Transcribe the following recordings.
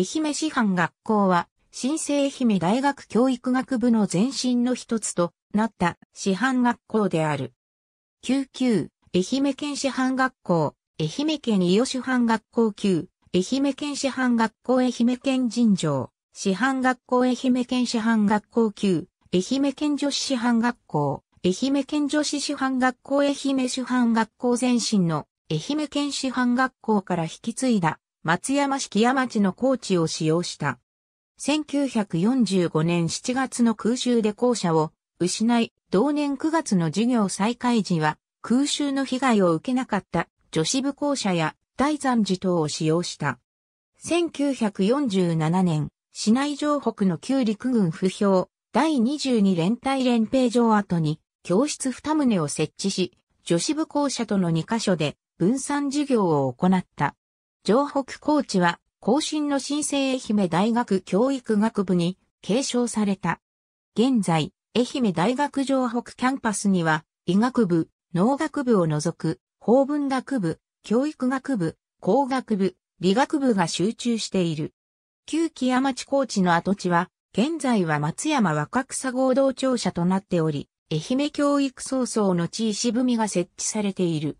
愛媛師範学校は、新生愛媛大学教育学部の前身の一つとなった師範学校である。9級、愛媛県師範学校、愛媛県伊予師範学校級、愛媛県師範学校愛媛県尋常、師範学校愛媛県師範学校級、愛媛県女子師範学校、愛媛県女子師範学校愛媛師範学校前身の愛媛県師範学校から引き継いだ松山市木屋町の高地を使用した。1945年7月の空襲で校舎を失い、同年9月の授業再開時は空襲の被害を受けなかった女子部校舎や大山寺等を使用した。1947年、市内城北の旧陸軍不評第22連隊連兵場跡に教室2棟を設置し、女子部校舎との2カ所で分散授業を行った。城北コーチは、後進の新生愛媛大学教育学部に継承された。現在、愛媛大学城北キャンパスには、医学部、農学部を除く、法文学部、教育学部、工学部、理学部が集中している。旧木屋町高チの跡地は、現在は松山若草合同庁舎となっており、愛媛教育総総の地位渋みが設置されている。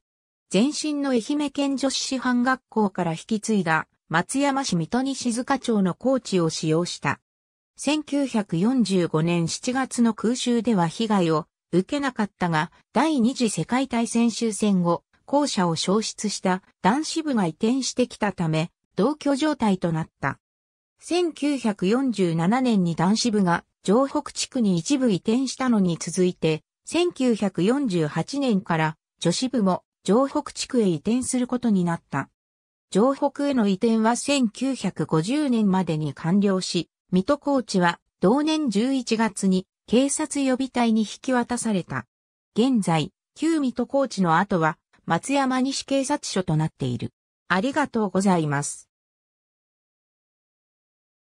前身の愛媛県女子師範学校から引き継いだ松山市水戸に静香町の高チを使用した。1945年7月の空襲では被害を受けなかったが、第二次世界大戦終戦後、校舎を消失した男子部が移転してきたため、同居状態となった。1947年に男子部が城北地区に一部移転したのに続いて、1948年から女子部も城北地区へ移転することになった。城北への移転は1950年までに完了し、水戸高知は同年11月に警察予備隊に引き渡された。現在、旧水戸高知の後は松山西警察署となっている。ありがとうございます。